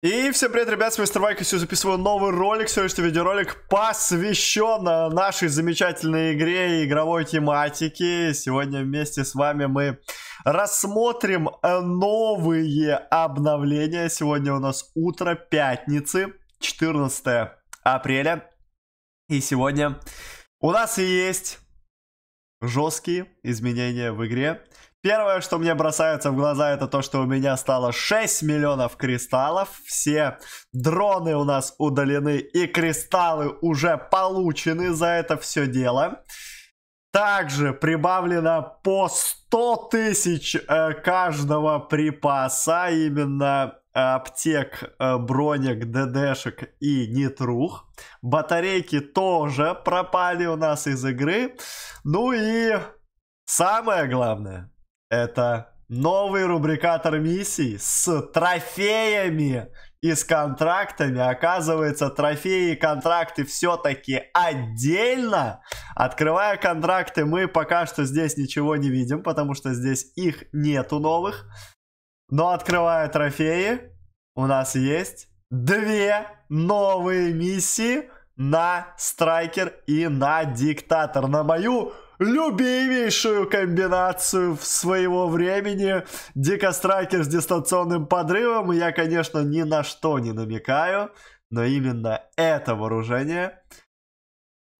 И всем привет, ребят, с вами Мистер Майк, и сегодня записываю новый ролик, сегодняшний видеоролик посвящен нашей замечательной игре и игровой тематике. Сегодня вместе с вами мы рассмотрим новые обновления. Сегодня у нас утро пятницы, 14 апреля. И сегодня у нас есть жесткие изменения в игре. Первое, что мне бросается в глаза, это то, что у меня стало 6 миллионов кристаллов. Все дроны у нас удалены и кристаллы уже получены за это все дело. Также прибавлено по 100 тысяч э, каждого припаса, именно э, аптек, э, бронек, ДДшек и нитрух. Батарейки тоже пропали у нас из игры. Ну и самое главное, это новый рубрикатор миссий с трофеями и с контрактами. Оказывается, трофеи и контракты все-таки отдельно. Открывая контракты, мы пока что здесь ничего не видим, потому что здесь их нету новых. Но открывая трофеи, у нас есть две новые миссии на Страйкер и на Диктатор. На мою любимейшую комбинацию в своего времени. Дикострайкер с дистанционным подрывом. Я, конечно, ни на что не намекаю, но именно это вооружение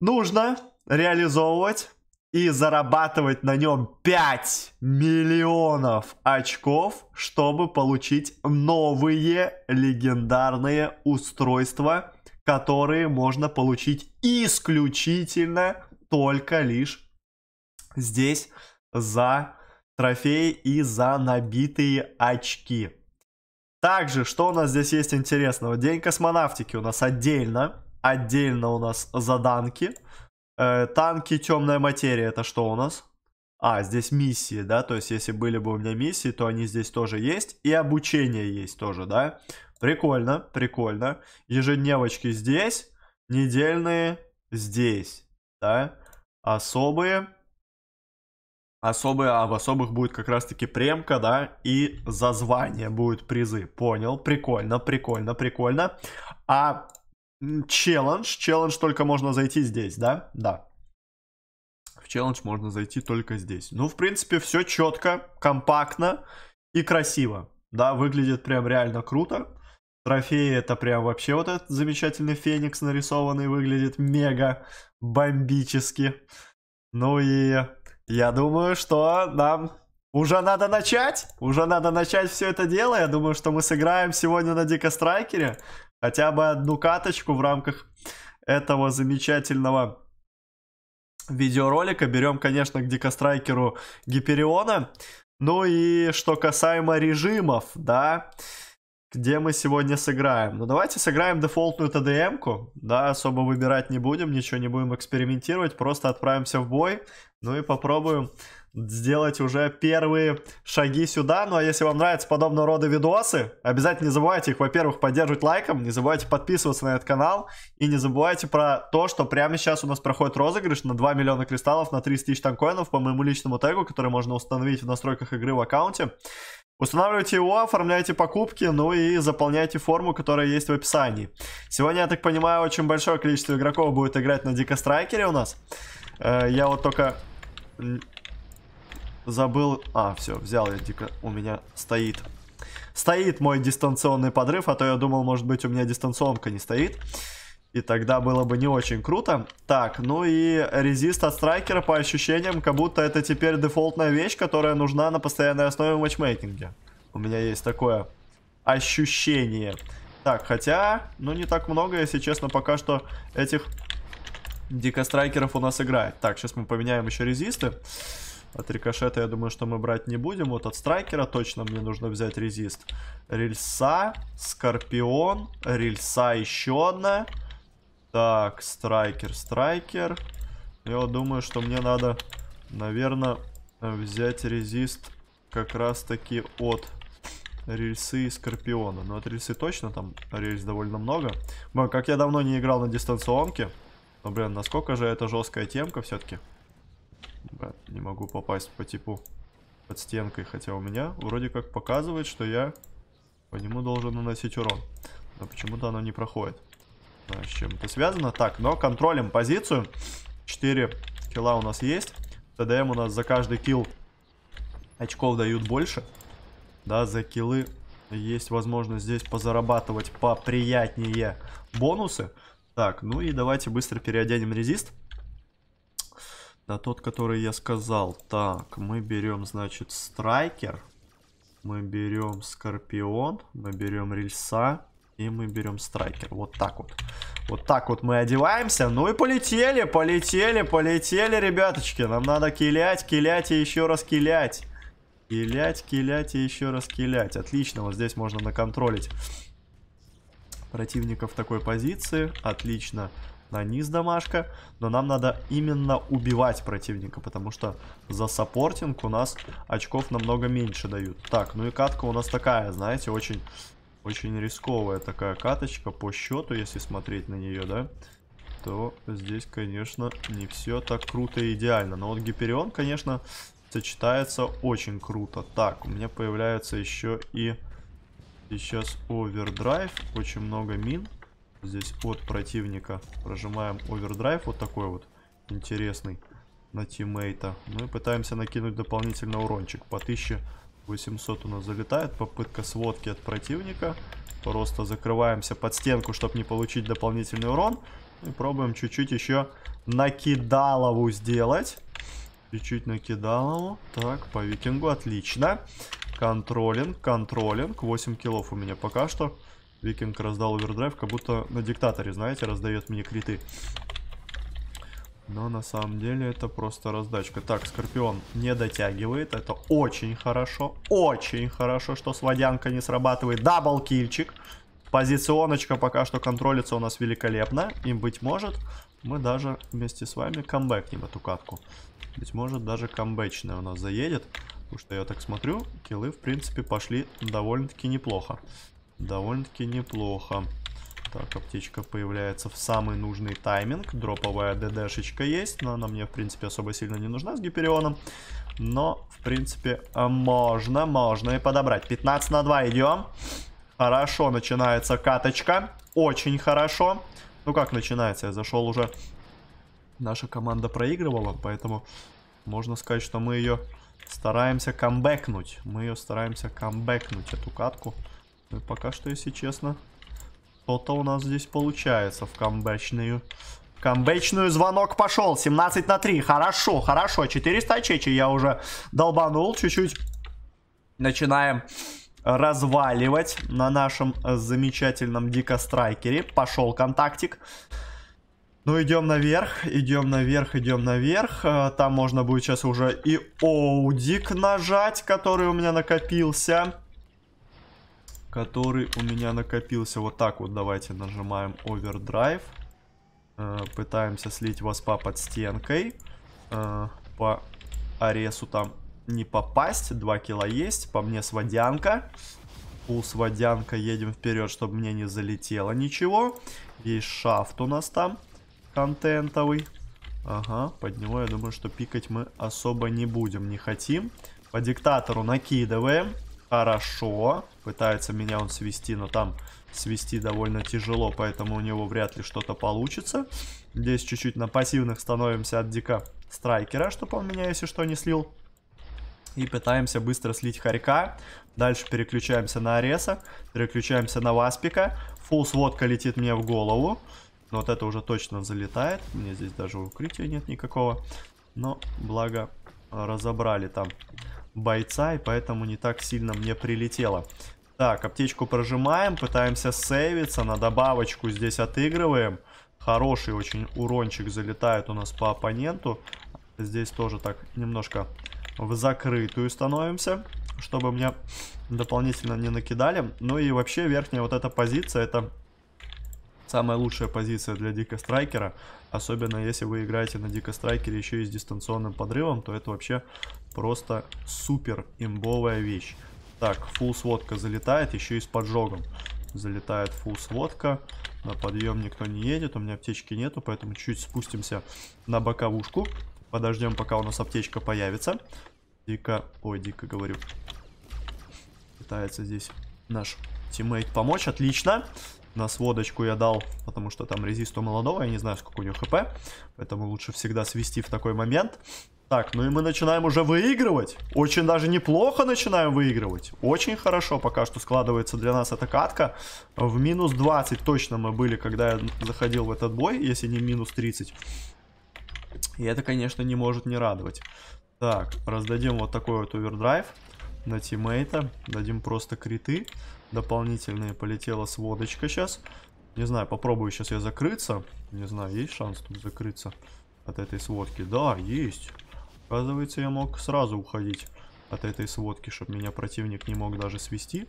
нужно реализовывать и зарабатывать на нем 5 миллионов очков, чтобы получить новые легендарные устройства, которые можно получить исключительно только лишь здесь за трофей и за набитые очки. Также, что у нас здесь есть интересного? День космонавтики у нас отдельно. Отдельно у нас заданки. Э, танки, темная материя, это что у нас? А, здесь миссии, да, то есть если были бы у меня миссии, то они здесь тоже есть. И обучение есть тоже, да. Прикольно, прикольно. Ежедневочки здесь, недельные здесь, да. Особые Особые, а в особых будет как раз-таки премка, да, и за звание будут призы. Понял, прикольно, прикольно, прикольно. А челлендж, челлендж только можно зайти здесь, да? Да. В челлендж можно зайти только здесь. Ну, в принципе, все четко, компактно и красиво. Да, выглядит прям реально круто. Трофеи это прям вообще вот этот замечательный феникс нарисованный выглядит мега бомбически. Ну и я думаю, что нам уже надо начать. Уже надо начать все это дело. Я думаю, что мы сыграем сегодня на Дикострайкере хотя бы одну каточку в рамках этого замечательного видеоролика. Берем, конечно, к Дикострайкеру Гипериона. Ну и что касаемо режимов, да где мы сегодня сыграем. Ну, давайте сыграем дефолтную ТДМ-ку, да, особо выбирать не будем, ничего не будем экспериментировать, просто отправимся в бой, ну и попробуем сделать уже первые шаги сюда. Ну а если вам нравятся подобного рода видосы, обязательно не забывайте их, во-первых, поддерживать лайком, не забывайте подписываться на этот канал и не забывайте про то, что прямо сейчас у нас проходит розыгрыш на 2 миллиона кристаллов на 30 тысяч танкоинов по моему личному тегу, который можно установить в настройках игры в аккаунте. Устанавливайте его, оформляйте покупки, ну и заполняйте форму, которая есть в описании. Сегодня, я так понимаю, очень большое количество игроков будет играть на Дикострайкере у нас. Э, я вот только забыл... А, все, взял я Дико... У меня стоит... Стоит мой дистанционный подрыв, а то я думал, может быть, у меня дистанционка не стоит. И тогда было бы не очень круто. Так, ну и резист от страйкера по ощущениям, как будто это теперь дефолтная вещь, которая нужна на постоянной основе в матчмейкинге. У меня есть такое ощущение. Так, хотя, ну не так много, если честно, пока что этих дикострайкеров у нас играет. Так, сейчас мы поменяем еще резисты. От рикошета, я думаю, что мы брать не будем. Вот от страйкера точно мне нужно взять резист. Рельса, скорпион, рельса еще одна. Так, страйкер, страйкер. Я вот думаю, что мне надо, наверное, взять резист как раз таки от рельсы скорпиона. Но от рельсы точно, там рельс довольно много. Но как я давно не играл на дистанционке. Но, блин, насколько же это жесткая темка все-таки. не могу попасть по типу под стенкой. Хотя у меня вроде как показывает, что я по нему должен наносить урон. Но почему-то оно не проходит с чем это связано. Так, но контролем позицию. 4 килла у нас есть. ТДМ у нас за каждый килл очков дают больше. Да, за киллы есть возможность здесь позарабатывать поприятнее бонусы. Так, ну и давайте быстро переоденем резист. Да, тот, который я сказал. Так, мы берем, значит, страйкер. Мы берем скорпион. Мы берем рельса. И мы берем страйкер. Вот так вот. Вот так вот мы одеваемся. Ну и полетели, полетели, полетели, ребяточки. Нам надо килять, килять и еще раз килять. Килять, килять и еще раз килять. Отлично, вот здесь можно наконтролить противника в такой позиции. Отлично. На низ домашка. Но нам надо именно убивать противника, потому что за саппортинг у нас очков намного меньше дают. Так, ну и катка у нас такая, знаете, очень очень рисковая такая каточка по счету, если смотреть на нее, да? То здесь, конечно, не все так круто и идеально. Но вот Гиперион, конечно, сочетается очень круто. Так, у меня появляется еще и сейчас овердрайв. Очень много мин. Здесь от противника. Прожимаем овердрайв вот такой вот интересный на тиммейта. мы пытаемся накинуть дополнительно урончик по 1000 800 у нас залетает. Попытка сводки от противника. Просто закрываемся под стенку, чтобы не получить дополнительный урон. И пробуем чуть-чуть еще накидалову сделать. Чуть-чуть накидалову. Так, по викингу отлично. Контролинг, контролинг. 8 килов у меня пока что. Викинг раздал овердрайв, как будто на диктаторе, знаете, раздает мне криты. Но на самом деле это просто раздачка. Так, Скорпион не дотягивает. Это очень хорошо. Очень хорошо, что сводянка не срабатывает. Дабл кильчик. Позиционочка пока что контролится у нас великолепно. И, быть может, мы даже вместе с вами камбэкнем эту катку. Быть может, даже камбэчная у нас заедет. Потому что я так смотрю, киллы, в принципе, пошли довольно-таки неплохо. Довольно-таки неплохо. Так, аптечка появляется в самый нужный тайминг. Дроповая ДДшечка есть, но она мне, в принципе, особо сильно не нужна с Гиперионом. Но, в принципе, э, можно, можно и подобрать. 15 на 2 идем. Хорошо начинается каточка. Очень хорошо. Ну, как начинается? Я зашел уже... Наша команда проигрывала, поэтому можно сказать, что мы ее стараемся камбэкнуть. Мы ее стараемся камбэкнуть, эту катку. Ну, и пока что, если честно, что-то у нас здесь получается в камбэчную. Камбэчную звонок пошел. 17 на 3. Хорошо, хорошо. 400 чечи я уже долбанул чуть-чуть. Начинаем разваливать на нашем замечательном дикострайкере. Пошел контактик. Ну, идем наверх, идем наверх, идем наверх. Э, там можно будет сейчас уже и оудик нажать, который у меня накопился который у меня накопился. Вот так вот давайте нажимаем овердрайв. Э, пытаемся слить воспа под стенкой. Э, по аресу там не попасть. два кило есть. По мне сводянка. у сводянка. Едем вперед, чтобы мне не залетело ничего. Есть шафт у нас там контентовый. Ага, под него я думаю, что пикать мы особо не будем, не хотим. По диктатору накидываем хорошо. Пытается меня он свести, но там свести довольно тяжело, поэтому у него вряд ли что-то получится. Здесь чуть-чуть на пассивных становимся от дика страйкера, чтобы он меня, если что, не слил. И пытаемся быстро слить хорька. Дальше переключаемся на Ареса, переключаемся на Васпика. Фул сводка летит мне в голову. Вот это уже точно залетает. Мне здесь даже укрытия нет никакого. Но, благо, разобрали там бойца, и поэтому не так сильно мне прилетело. Так, аптечку прожимаем, пытаемся сейвиться, на добавочку здесь отыгрываем. Хороший очень урончик залетает у нас по оппоненту. Здесь тоже так немножко в закрытую становимся, чтобы меня дополнительно не накидали. Ну и вообще верхняя вот эта позиция, это самая лучшая позиция для дика страйкера, особенно если вы играете на дика страйкере еще и с дистанционным подрывом, то это вообще Просто супер имбовая вещь. Так, фул сводка залетает, еще и с поджогом. Залетает фул сводка. На подъем никто не едет, у меня аптечки нету, поэтому чуть спустимся на боковушку. Подождем, пока у нас аптечка появится. Дико, ой, дико говорю. Пытается здесь наш тиммейт помочь, отлично. На сводочку я дал, потому что там резист молодого, я не знаю, сколько у него хп. Поэтому лучше всегда свести в такой момент. Так, ну и мы начинаем уже выигрывать. Очень даже неплохо начинаем выигрывать. Очень хорошо пока что складывается для нас эта катка. В минус 20 точно мы были, когда я заходил в этот бой, если не минус 30. И это, конечно, не может не радовать. Так, раздадим вот такой вот овердрайв на тиммейта. Дадим просто криты. Дополнительные полетела сводочка сейчас. Не знаю, попробую сейчас я закрыться. Не знаю, есть шанс тут закрыться от этой сводки? Да, есть. Оказывается, я мог сразу уходить от этой сводки, чтобы меня противник не мог даже свести.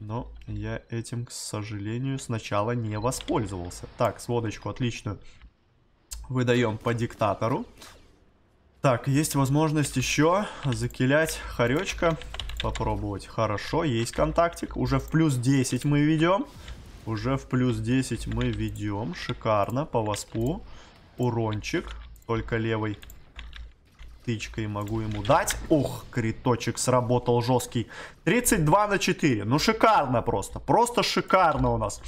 Но я этим, к сожалению, сначала не воспользовался. Так, сводочку отлично выдаем по диктатору. Так, есть возможность еще закилять хоречка. Попробовать. Хорошо, есть контактик. Уже в плюс 10 мы ведем. Уже в плюс 10 мы ведем. Шикарно, по воспу. Урончик, только левый тычкой могу ему дать. Ух, криточек сработал жесткий. 32 на 4. Ну, шикарно просто. Просто шикарно у нас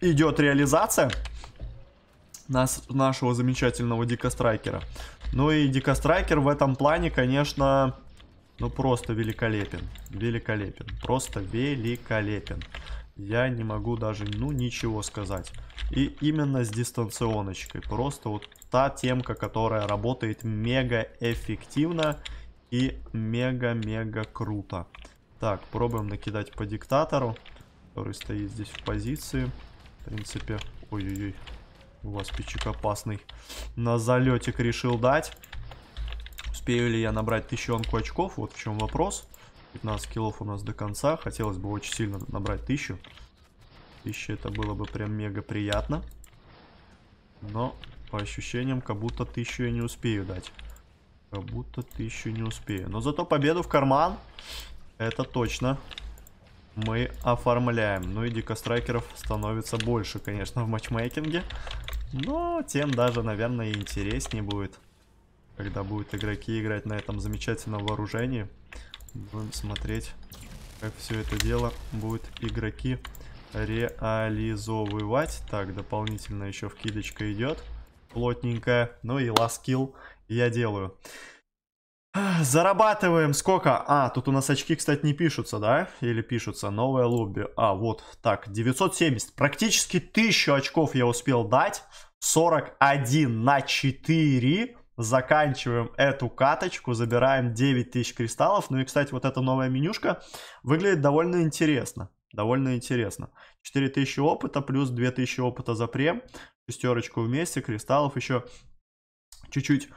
идет реализация нас, нашего замечательного Дикострайкера. Ну и Дикострайкер в этом плане, конечно, ну просто великолепен. Великолепен. Просто великолепен я не могу даже, ну, ничего сказать. И именно с дистанционочкой. Просто вот та темка, которая работает мега эффективно и мега-мега круто. Так, пробуем накидать по диктатору, который стоит здесь в позиции. В принципе, ой-ой-ой, у вас пичик опасный. На залетик решил дать. Успею ли я набрать тысячонку очков, вот в чем вопрос. 15 килов у нас до конца. Хотелось бы очень сильно набрать 1000. 1000 это было бы прям мега приятно. Но по ощущениям, как будто 1000 я не успею дать. Как будто 1000 не успею. Но зато победу в карман. Это точно мы оформляем. Ну и дикострайкеров становится больше, конечно, в матчмейкинге. Но тем даже, наверное, интереснее будет, когда будут игроки играть на этом замечательном вооружении. Будем смотреть, как все это дело будет игроки реализовывать. Так, дополнительно еще вкидочка идет. Плотненькая. Ну и last kill я делаю. Зарабатываем сколько? А, тут у нас очки, кстати, не пишутся, да? Или пишутся? Новое лобби. А, вот так, 970. Практически 1000 очков я успел дать. 41 на 4 заканчиваем эту каточку, забираем 9000 кристаллов. Ну и, кстати, вот эта новая менюшка выглядит довольно интересно. Довольно интересно. 4000 опыта плюс 2000 опыта за прем. Шестерочку вместе, кристаллов еще чуть-чуть,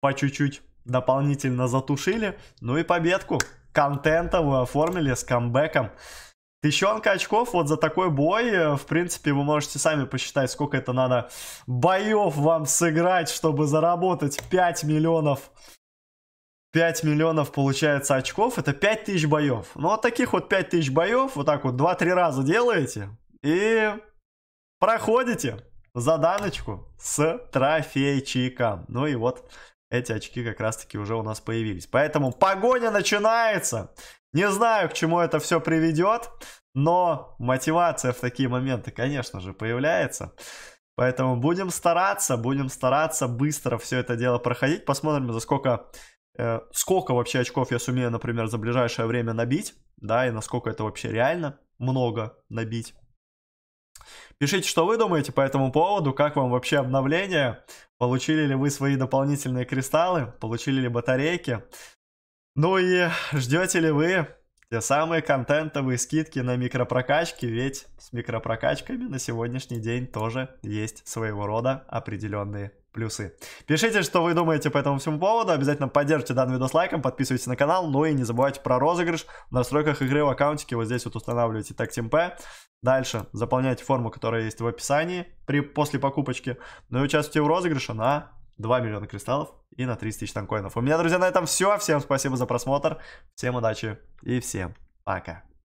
по чуть-чуть дополнительно затушили. Ну и победку контента вы оформили с камбэком. Тысячонка очков вот за такой бой. Э, в принципе, вы можете сами посчитать, сколько это надо боев вам сыграть, чтобы заработать 5 миллионов. 5 миллионов получается очков. Это 5 тысяч боев. Ну, вот таких вот 5 тысяч боев, вот так вот 2-3 раза делаете. И проходите заданочку с трофейчиком. Ну и вот эти очки как раз-таки уже у нас появились. Поэтому погоня начинается. Не знаю, к чему это все приведет, но мотивация в такие моменты, конечно же, появляется. Поэтому будем стараться, будем стараться быстро все это дело проходить. Посмотрим, за сколько, э, сколько вообще очков я сумею, например, за ближайшее время набить, да, и насколько это вообще реально много набить. Пишите, что вы думаете по этому поводу, как вам вообще обновление, получили ли вы свои дополнительные кристаллы, получили ли батарейки. Ну и ждете ли вы те самые контентовые скидки на микропрокачки, ведь с микропрокачками на сегодняшний день тоже есть своего рода определенные плюсы. Пишите, что вы думаете по этому всему поводу. Обязательно поддержите данный видос лайком, подписывайтесь на канал. Ну и не забывайте про розыгрыш. В настройках игры в аккаунтике вот здесь вот устанавливаете TagTeamP. Дальше заполняйте форму, которая есть в описании при, после покупочки. Ну и участвуйте в розыгрыше на 2 миллиона кристаллов и на 30 тысяч танкоинов. У меня, друзья, на этом все. Всем спасибо за просмотр. Всем удачи и всем пока.